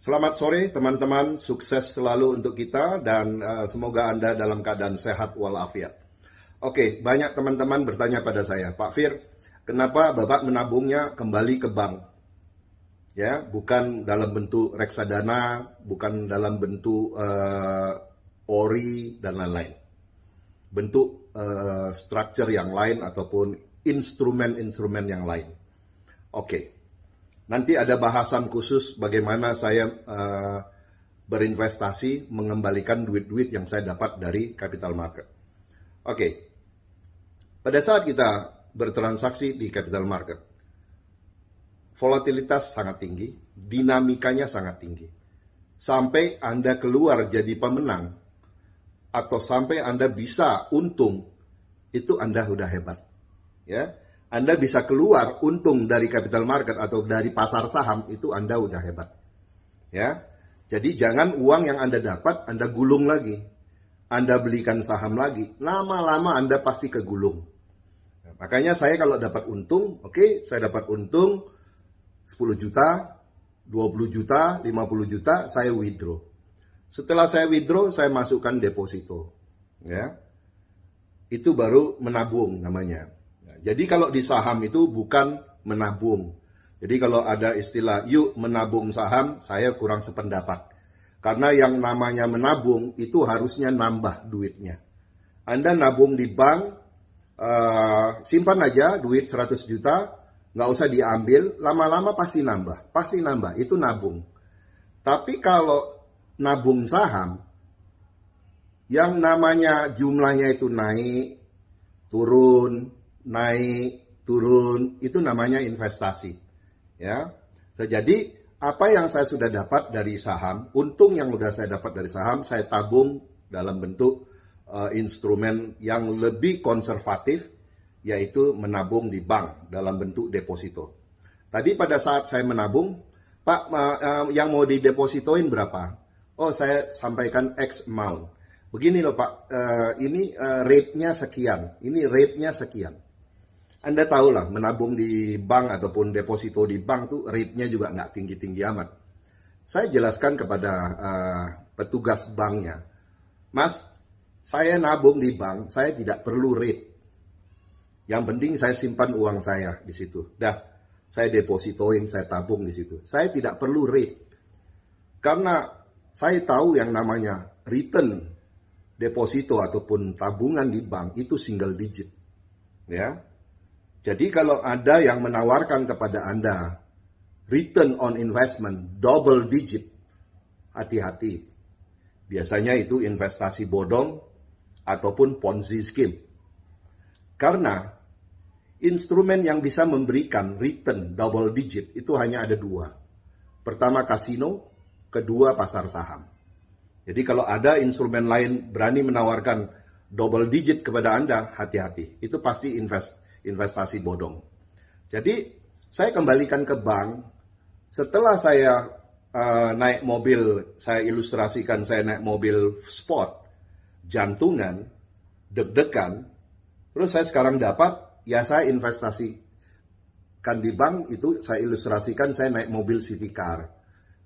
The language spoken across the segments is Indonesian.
Selamat sore teman-teman, sukses selalu untuk kita dan uh, semoga Anda dalam keadaan sehat walafiat. Oke, banyak teman-teman bertanya pada saya, Pak Fir, kenapa Bapak menabungnya kembali ke bank? Ya, bukan dalam bentuk reksadana, bukan dalam bentuk uh, ori dan lain-lain. Bentuk uh, structure yang lain ataupun instrumen-instrumen yang lain. Oke, Nanti ada bahasan khusus bagaimana saya uh, berinvestasi mengembalikan duit-duit yang saya dapat dari capital market. Oke, okay. pada saat kita bertransaksi di capital market, volatilitas sangat tinggi, dinamikanya sangat tinggi. Sampai Anda keluar jadi pemenang, atau sampai Anda bisa untung, itu Anda sudah hebat. Ya, anda bisa keluar untung dari capital market atau dari pasar saham itu Anda udah hebat. Ya. Jadi jangan uang yang Anda dapat Anda gulung lagi. Anda belikan saham lagi. Lama-lama Anda pasti kegulung. Ya, makanya saya kalau dapat untung, oke, okay, saya dapat untung 10 juta, 20 juta, 50 juta, saya withdraw. Setelah saya withdraw, saya masukkan deposito. Ya. Itu baru menabung namanya. Jadi kalau di saham itu bukan menabung. Jadi kalau ada istilah yuk menabung saham, saya kurang sependapat. Karena yang namanya menabung itu harusnya nambah duitnya. Anda nabung di bank, uh, simpan aja duit 100 juta, nggak usah diambil, lama-lama pasti nambah, pasti nambah, itu nabung. Tapi kalau nabung saham, yang namanya jumlahnya itu naik, turun, naik turun itu namanya investasi ya jadi apa yang saya sudah dapat dari saham untung yang sudah saya dapat dari saham saya tabung dalam bentuk uh, instrumen yang lebih konservatif yaitu menabung di bank dalam bentuk deposito tadi pada saat saya menabung pak uh, uh, yang mau didepositoin berapa oh saya sampaikan X amount begini loh Pak, uh, ini uh, rate-nya sekian, ini rate-nya sekian. Anda tahu lah, menabung di bank ataupun deposito di bank tuh rate-nya juga nggak tinggi-tinggi amat. Saya jelaskan kepada uh, petugas banknya, Mas, saya nabung di bank, saya tidak perlu rate. Yang penting saya simpan uang saya di situ. Dah, saya depositoin, saya tabung di situ. Saya tidak perlu rate. Karena saya tahu yang namanya return deposito ataupun tabungan di bank itu single digit. Ya. Jadi kalau ada yang menawarkan kepada Anda return on investment double digit, hati-hati. Biasanya itu investasi bodong ataupun ponzi scheme. Karena instrumen yang bisa memberikan return double digit itu hanya ada dua. Pertama kasino, kedua pasar saham. Jadi kalau ada instrumen lain berani menawarkan double digit kepada Anda, hati-hati. Itu pasti invest investasi bodong. Jadi saya kembalikan ke bank setelah saya uh, naik mobil, saya ilustrasikan saya naik mobil sport, jantungan, deg-degan, terus saya sekarang dapat ya saya investasi kan di bank itu saya ilustrasikan saya naik mobil city car.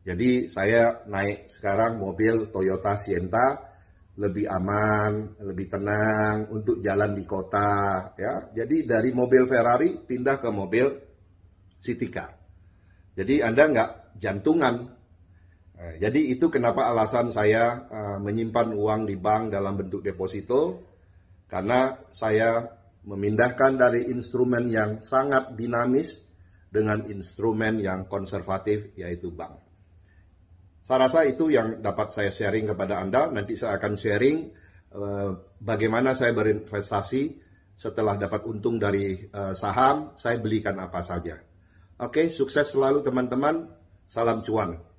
Jadi saya naik sekarang mobil Toyota Sienta lebih aman, lebih tenang untuk jalan di kota ya. Jadi dari mobil Ferrari pindah ke mobil city car. Jadi Anda nggak jantungan. Eh, jadi itu kenapa alasan saya eh, menyimpan uang di bank dalam bentuk deposito karena saya memindahkan dari instrumen yang sangat dinamis dengan instrumen yang konservatif yaitu bank. Saya rasa itu yang dapat saya sharing kepada Anda. Nanti saya akan sharing eh, bagaimana saya berinvestasi setelah dapat untung dari eh, saham, saya belikan apa saja. Oke, sukses selalu teman-teman. Salam cuan.